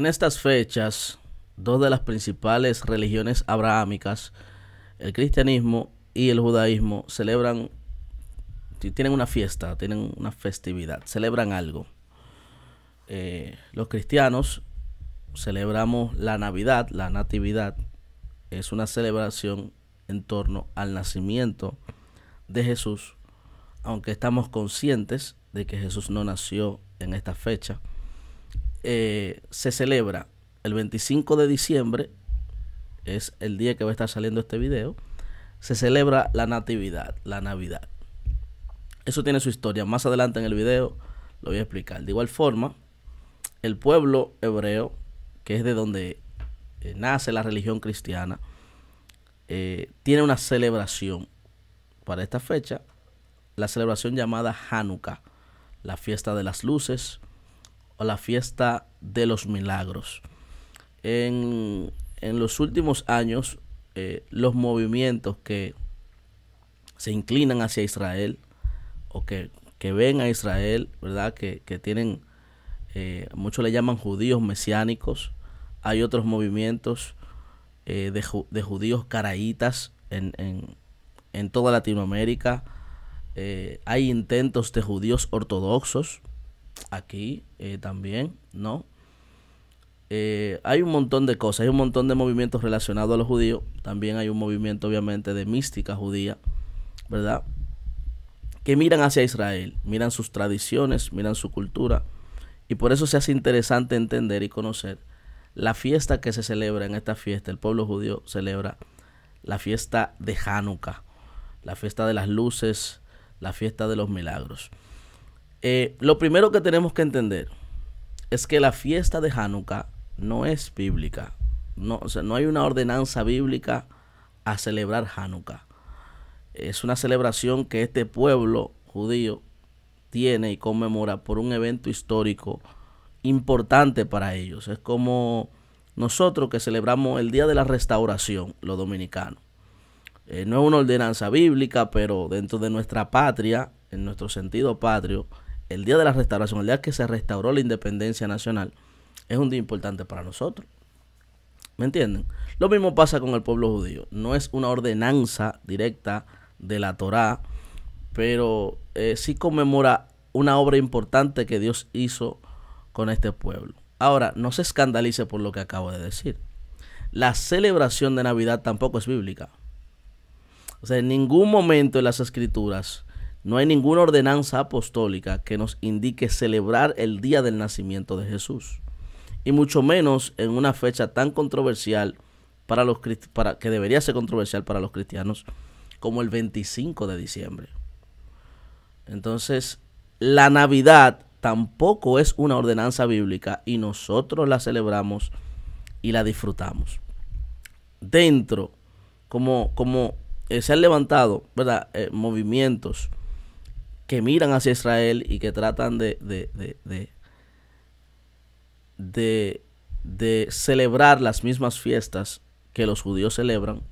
En estas fechas, dos de las principales religiones abrahámicas, el cristianismo y el judaísmo, celebran, tienen una fiesta, tienen una festividad, celebran algo. Eh, los cristianos celebramos la Navidad, la Natividad, es una celebración en torno al nacimiento de Jesús, aunque estamos conscientes de que Jesús no nació en esta fecha. Eh, se celebra el 25 de diciembre, es el día que va a estar saliendo este video, se celebra la Natividad, la Navidad. Eso tiene su historia. Más adelante en el video lo voy a explicar. De igual forma, el pueblo hebreo, que es de donde eh, nace la religión cristiana, eh, tiene una celebración para esta fecha, la celebración llamada Hanukkah, la fiesta de las luces, la fiesta de los milagros. En, en los últimos años, eh, los movimientos que se inclinan hacia Israel o que, ven a Israel, ¿verdad? Que, tienen, eh, muchos le llaman judíos mesiánicos, hay otros movimientos eh, de, judíos caraítas en, en, en toda Latinoamérica, hay intentos de judíos ortodoxos, aquí eh, también, ¿no? Eh, hay un montón de cosas, hay un montón de movimientos relacionados a los judíos, también hay un movimiento obviamente de mística judía, ¿verdad? Que miran hacia Israel, miran sus tradiciones, miran su cultura, y por eso se hace interesante entender y conocer la fiesta que se celebra en esta fiesta, el pueblo judío celebra la fiesta de Hanukkah, la fiesta de las luces, la fiesta de los milagros. Eh, lo primero que tenemos que entender es que la fiesta de Hanukkah no es bíblica. No, no hay una ordenanza bíblica a celebrar Hanukkah. Es una celebración que este pueblo judío tiene y conmemora por un evento histórico importante para ellos. Es como nosotros que celebramos el Día de la Restauración, los dominicanos. Eh, no es una ordenanza bíblica, pero dentro de nuestra patria, en nuestro sentido patrio, el día de la restauración, el día que se restauró la independencia nacional, es un día importante para nosotros. ¿Me entienden? Lo mismo pasa con el pueblo judío. No es una ordenanza directa de la Torá, pero eh, sí conmemora una obra importante que Dios hizo con este pueblo. Ahora, no se escandalice por lo que acabo de decir. La celebración de Navidad tampoco es bíblica. O sea, en ningún momento en las escrituras no hay ninguna ordenanza apostólica que nos indique celebrar el día del nacimiento de Jesús, y mucho menos en una fecha tan controversial para los para, que debería ser controversial para los cristianos como el 25 de diciembre. Entonces, la Navidad tampoco es una ordenanza bíblica y nosotros la celebramos y la disfrutamos. Dentro, como, como eh, se han levantado ¿verdad? Eh, movimientos, que miran hacia Israel y que tratan de, de, celebrar las mismas fiestas que los judíos celebran,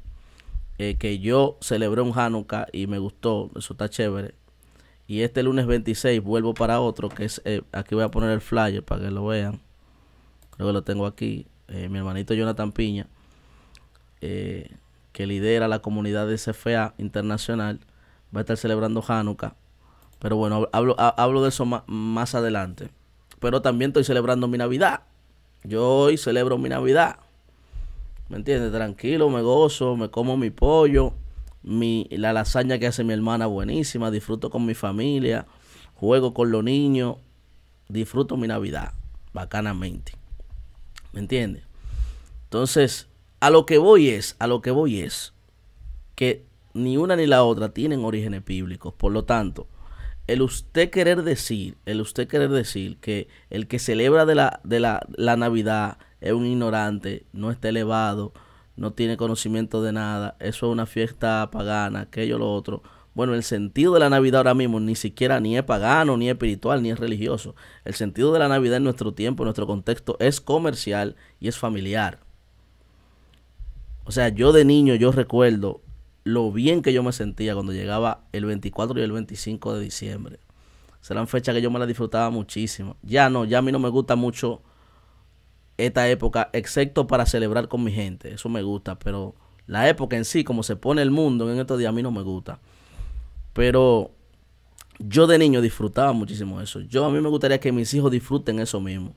eh, que yo celebré un Hanukkah y me gustó, eso está chévere. Y este lunes 26 vuelvo para otro, que es, eh, aquí voy a poner el flyer para que lo vean. Creo que lo tengo aquí, eh, mi hermanito Jonathan Piña, que lidera la comunidad de CFA Internacional, va a estar celebrando Hanukkah pero bueno, hablo, hablo de eso más, adelante. Pero también estoy celebrando mi Navidad. Yo hoy celebro mi Navidad. ¿Me entiendes? Tranquilo, me gozo, me como mi pollo, mi, la lasaña que hace mi hermana buenísima, disfruto con mi familia, juego con los niños, disfruto mi Navidad bacanamente. ¿Me entiendes? Entonces, a lo que voy es, a lo que voy es que ni una ni la otra tienen orígenes bíblicos. Por lo tanto, el usted querer decir, el usted querer decir que el que celebra de la, de la, Navidad es un ignorante, no está elevado, no tiene conocimiento de nada, eso es una fiesta pagana, aquello, lo otro. Bueno, el sentido de la Navidad ahora mismo ni siquiera ni es pagano, ni es espiritual, ni es religioso. El sentido de la Navidad en nuestro tiempo, en nuestro contexto, es comercial y es familiar. O sea, yo de niño, yo recuerdo lo bien que yo me sentía cuando llegaba el 24 y el 25 de diciembre. Serán fechas que yo me las disfrutaba muchísimo. Ya no, ya a mí no me gusta mucho esta época, excepto para celebrar con mi gente. Eso me gusta, pero la época en sí, como se pone el mundo en estos días, a mí no me gusta. Pero yo de niño disfrutaba muchísimo eso. Yo a mí me gustaría que mis hijos disfruten eso mismo.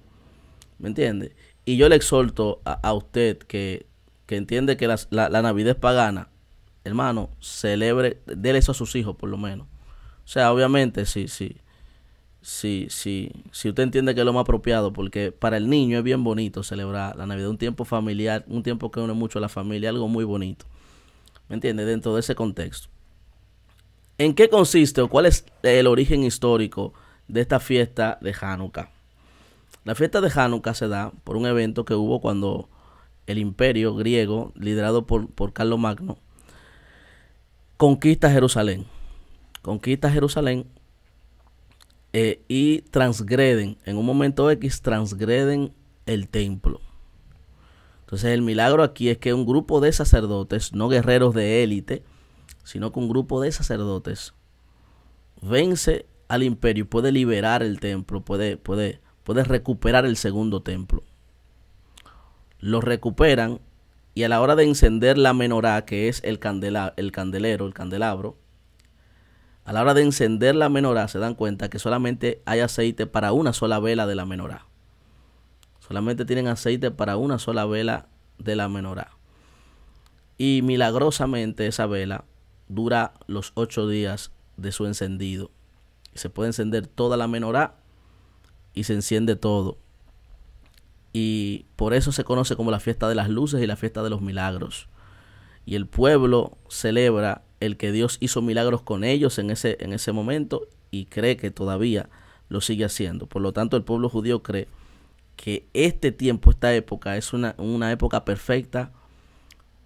¿Me entiende? Y yo le exhorto a, usted que, que, entiende que la, la Navidad es pagana hermano, celebre, déle eso a sus hijos por lo menos. O sea, obviamente, sí, sí. Si usted entiende que es lo más apropiado, porque para el niño es bien bonito celebrar la Navidad, un tiempo familiar, un tiempo que une mucho a la familia, algo muy bonito. ¿Me entiende? Dentro de ese contexto. ¿En qué consiste o cuál es el origen histórico de esta fiesta de Hanukkah? La fiesta de Hanukkah se da por un evento que hubo cuando el imperio griego, liderado por, por Carlos Magno, conquista Jerusalén. Conquista Jerusalén eh, y transgreden, en un momento X, transgreden el templo. Entonces el milagro aquí es que un grupo de sacerdotes, no guerreros de élite, sino que un grupo de sacerdotes vence al imperio, puede liberar el templo, puede, puede, puede recuperar el segundo templo. Lo recuperan y a la hora de encender la menorá, que es el, candelero, el candelabro, a la hora de encender la menorá se dan cuenta que solamente hay aceite para una sola vela de la menorá. Solamente tienen aceite para una sola vela de la menorá. Y milagrosamente esa vela dura los ocho días de su encendido. Se puede encender toda la menorá y se enciende todo y por eso se conoce como la fiesta de las luces y la fiesta de los milagros. Y el pueblo celebra el que Dios hizo milagros con ellos en ese, en ese momento y cree que todavía lo sigue haciendo. Por lo tanto, el pueblo judío cree que este tiempo, esta época, es una, una época perfecta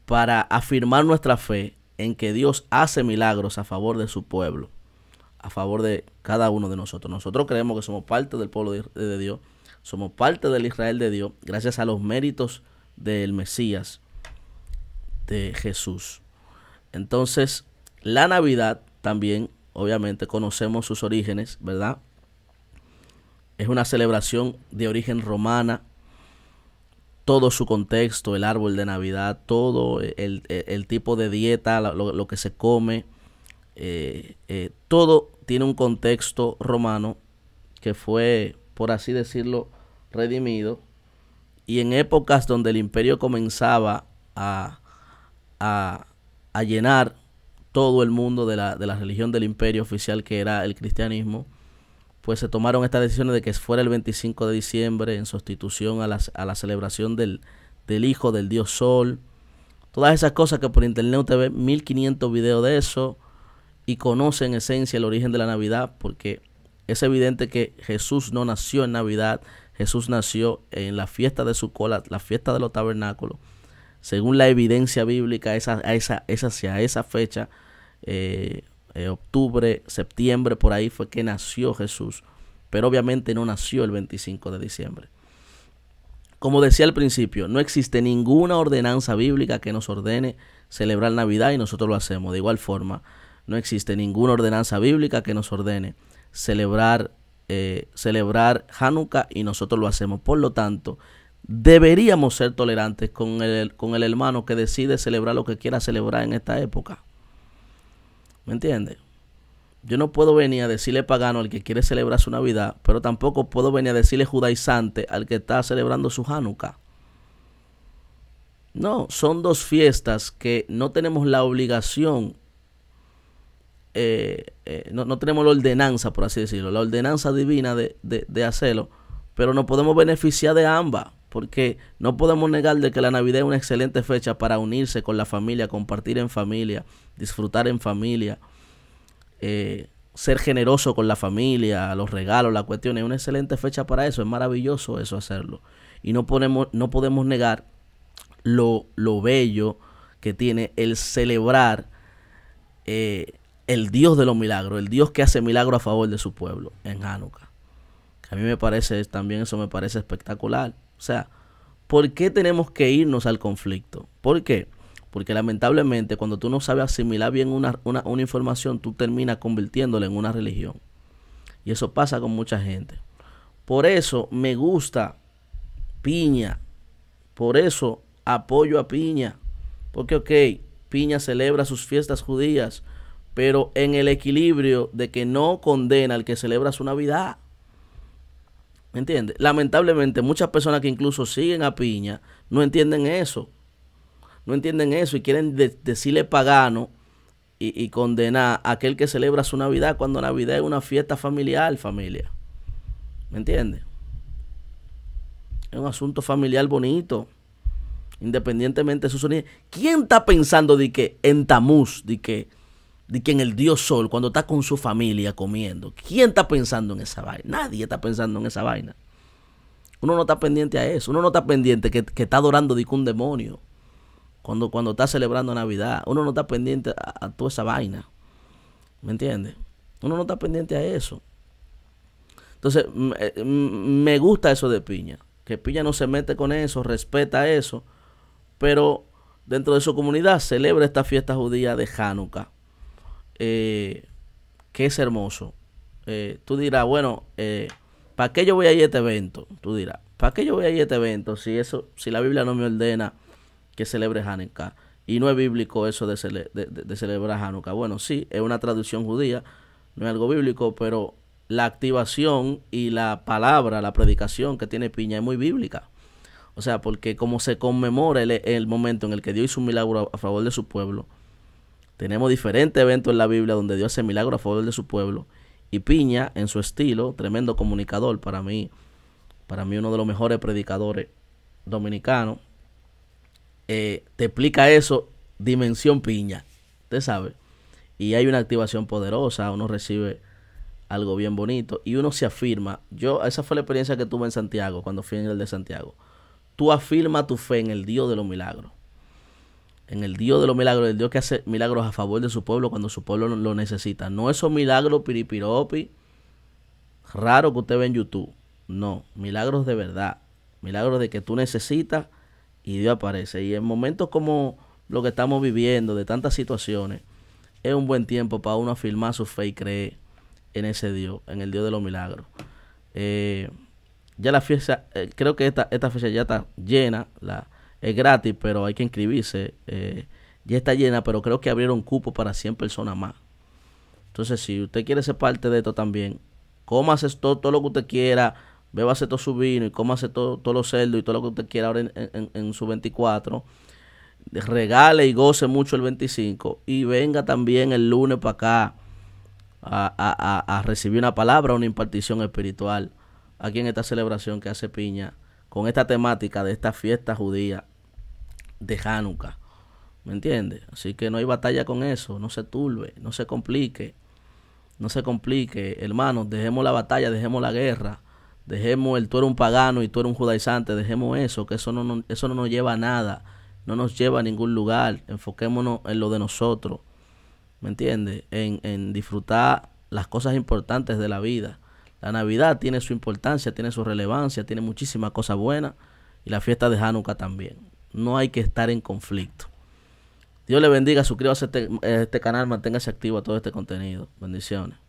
para afirmar nuestra fe en que Dios hace milagros a favor de su pueblo, a favor de cada uno de nosotros. Nosotros creemos que somos parte del pueblo de, de Dios somos parte del Israel de Dios gracias a los méritos del Mesías, de Jesús. Entonces, la Navidad también, obviamente, conocemos sus orígenes, ¿verdad? Es una celebración de origen romana, todo su contexto, el árbol de Navidad, todo el, tipo de dieta, lo, que se come, eh, eh, todo tiene un contexto romano que fue, por así decirlo, redimido, y en épocas donde el imperio comenzaba a, a, llenar todo el mundo de la, de la religión del imperio oficial que era el cristianismo, pues se tomaron estas decisiones de que fuera el 25 de diciembre en sustitución a, a la celebración del, del, Hijo, del Dios Sol. Todas esas cosas que por internet usted ve 1500 videos de eso y conoce en esencia el origen de la Navidad porque es evidente que Jesús no nació en Navidad, Jesús nació en la fiesta de su cola, la fiesta de los tabernáculos. Según la evidencia bíblica, esa, esa, hacia esa fecha, eh, eh, octubre, septiembre, por ahí fue que nació Jesús. Pero obviamente no nació el 25 de diciembre. Como decía al principio, no existe ninguna ordenanza bíblica que nos ordene celebrar Navidad y nosotros lo hacemos. De igual forma, no existe ninguna ordenanza bíblica que nos ordene celebrar eh, celebrar Hanukkah y nosotros lo hacemos. Por lo tanto, deberíamos ser tolerantes con el, con el hermano que decide celebrar lo que quiera celebrar en esta época. ¿Me entiendes? Yo no puedo venir a decirle pagano al que quiere celebrar su Navidad, pero tampoco puedo venir a decirle judaizante al que está celebrando su Hanukkah. No, son dos fiestas que no tenemos la obligación eh, eh, no, tenemos la ordenanza, por así decirlo, la ordenanza divina de, hacerlo, pero no podemos beneficiar de ambas, porque no podemos negar de que la Navidad es una excelente fecha para unirse con la familia, compartir en familia, disfrutar en familia, eh, ser generoso con la familia, los regalos, la cuestión, es una excelente fecha para eso, es maravilloso eso hacerlo. Y no, podemos, no podemos negar lo, lo bello que tiene el celebrar el Dios de los milagros, el Dios que hace milagros a favor de su pueblo en Hanukkah. A mí me parece, también eso me parece espectacular. O sea, ¿por qué tenemos que irnos al conflicto? ¿Por qué? Porque lamentablemente cuando tú no sabes asimilar bien una, una información, tú terminas convirtiéndola en una religión. Y eso pasa con mucha gente. Por eso me gusta Piña. Por eso apoyo a Piña. Porque, ok, Piña celebra sus fiestas judías pero en el equilibrio de que no condena al que celebra su Navidad. ¿Me entiendes? Lamentablemente muchas personas que incluso siguen a Piña no entienden eso. No entienden eso y quieren decirle pagano y, condenar a aquel que celebra su Navidad cuando Navidad es una fiesta familiar, familia. ¿Me entiendes? Es un asunto familiar bonito. Independientemente de su sonido. ¿Quién está pensando de que en Tamuz, de que de que en el dios sol, cuando está con su familia comiendo, ¿quién está pensando en esa vaina? Nadie está pensando en esa vaina. Uno no está pendiente a eso. Uno no está pendiente que, está adorando de un demonio. Cuando, cuando está celebrando Navidad. Uno no está pendiente a, toda esa vaina. ¿Me entiendes? Uno no está pendiente a eso. Entonces, me, eh, me gusta eso de Piña. Que Piña no se mete con eso, respeta eso. Pero dentro de su comunidad celebra esta fiesta judía de Hanukkah eh, que es hermoso. Eh, tú dirás, bueno, eh, ¿para qué yo voy a ir a este evento? Tú dirás, ¿para qué yo voy a ir a este evento si eso, si la Biblia no me ordena que celebre Hanukkah? Y no es bíblico eso de, de, celebrar Hanukkah. Bueno, sí, es una traducción judía, no es algo bíblico, pero la activación y la palabra, la predicación que tiene Piña es muy bíblica. O sea, porque como se conmemora el, momento en el que Dios hizo un milagro a favor de su pueblo, tenemos diferentes eventos en la Biblia donde Dios hace milagro a favor de su pueblo. Y Piña, en su estilo, tremendo comunicador, para mí, para mí uno de los mejores predicadores dominicanos, eh, te explica eso, dimensión Piña, usted sabe. Y hay una activación poderosa, uno recibe algo bien bonito y uno se afirma. Yo, esa fue la experiencia que tuve en Santiago, cuando fui en el de Santiago. Tú afirma tu fe en el Dios de los milagros en el Dios de los milagros, el Dios que hace milagros a favor de su pueblo cuando su pueblo lo necesita. No esos milagros piripiropi raro que usted ve en YouTube. No, milagros de verdad. Milagros de que tú necesitas y Dios aparece. Y en momentos como lo que estamos viviendo, de tantas situaciones, es un buen tiempo para uno afirmar su fe y creer en ese Dios, en el Dios de los milagros. Eh, ya la fiesta, eh, creo que esta, esta fecha ya está llena. La, es gratis, pero hay que inscribirse. Eh, ya está llena, pero creo que abrieron cupo para 100 personas más. Entonces, si usted quiere ser parte de esto también, cómase todo, todo lo que usted quiera, bébase todo su vino y cómase todos todo los cerdos y todo lo que usted quiera ahora en, su 24. Regale y goce mucho el 25. Y venga también el lunes para acá a, a recibir una palabra, una impartición espiritual aquí en esta celebración que hace Piña con esta temática de esta fiesta judía de Hanukkah. ¿Me entiendes? Así que no hay batalla con eso, no se turbe, no se complique, no se complique, hermanos, dejemos la batalla, dejemos la guerra, dejemos el tú eres un pagano y tú eres un judaizante, dejemos eso, que eso no, eso no nos lleva a nada, no nos lleva a ningún lugar, enfoquémonos en lo de nosotros, ¿me entiendes? en disfrutar las cosas importantes de la vida la Navidad tiene su importancia, tiene su relevancia, tiene muchísimas cosas buenas y la fiesta de Hanukkah también. No hay que estar en conflicto. Dios le bendiga, suscríbase a este, este canal, manténgase activo a todo este contenido. Bendiciones.